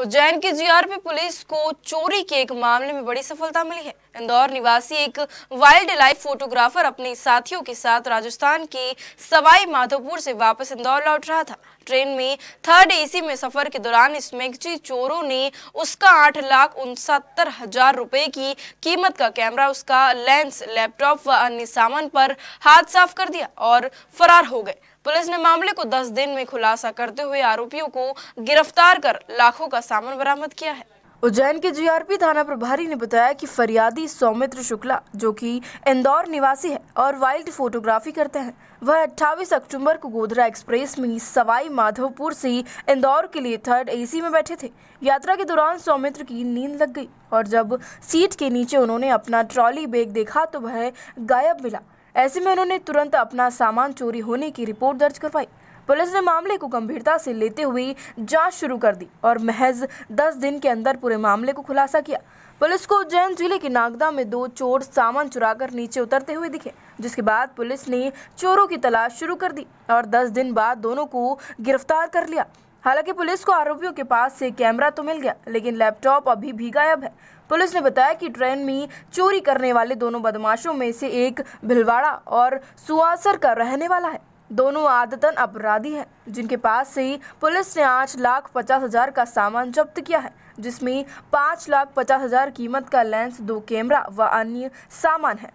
उज्जैन के GRP police को चोरी के एक मामले में बड़ी सफलता मिली है इंदौर निवासी एक वाइल्ड लाइफ फोटोग्राफर अपने साथियों के साथ राजस्थान के सवाई माधोपुर से वापस इंदौर लौट रहा था ट्रेन में थर्ड एसी में सफर के दौरान स्मैगजी चोरों ने उसका आठ लाख उनसत्तर हजार रुपए की कीमत का कैमरा उसका लेंस लैपटॉप व अन्य सामान पर हाथ साफ कर दिया और फरार हो गए पुलिस ने मामले को दस दिन में खुलासा करते हुए आरोपियों को गिरफ्तार कर लाखों का सामान बरामद किया है उज्जैन के जीआरपी थाना प्रभारी ने बताया कि फरियादी सौमित्र शुक्ला जो कि इंदौर निवासी है और वाइल्ड फोटोग्राफी करते हैं वह 28 अक्टूबर को गोधरा एक्सप्रेस में सवाई माधोपुर से इंदौर के लिए थर्ड एसी में बैठे थे यात्रा के दौरान सौमित्र की नींद लग गई और जब सीट के नीचे उन्होंने अपना ट्रॉली बैग देखा तो वह गायब मिला ऐसे में उन्होंने तुरंत अपना सामान चोरी होने की रिपोर्ट दर्ज करवाई पुलिस ने मामले को गंभीरता से लेते हुए जांच शुरू कर दी और महज दस दिन के अंदर पूरे मामले को खुलासा किया पुलिस को उज्जैन जिले के नागदा में दो चोर सामान चुराकर नीचे उतरते हुए दिखे जिसके बाद पुलिस ने चोरों की तलाश शुरू कर दी और दस दिन बाद दोनों को गिरफ्तार कर लिया हालांकि पुलिस को आरोपियों के पास से कैमरा तो मिल गया लेकिन लैपटॉप अभी भी गायब है पुलिस ने बताया कि ट्रेन में चोरी करने वाले दोनों बदमाशों में से एक भिलवाड़ा और सुआसर का रहने वाला है दोनों आदतन अपराधी हैं जिनके पास से पुलिस ने आठ लाख पचास हजार का सामान जब्त किया है जिसमें पाँच लाख पचास हजार कीमत का लेंस दो कैमरा व अन्य सामान है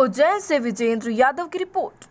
उज्जैन से विजेंद्र यादव की रिपोर्ट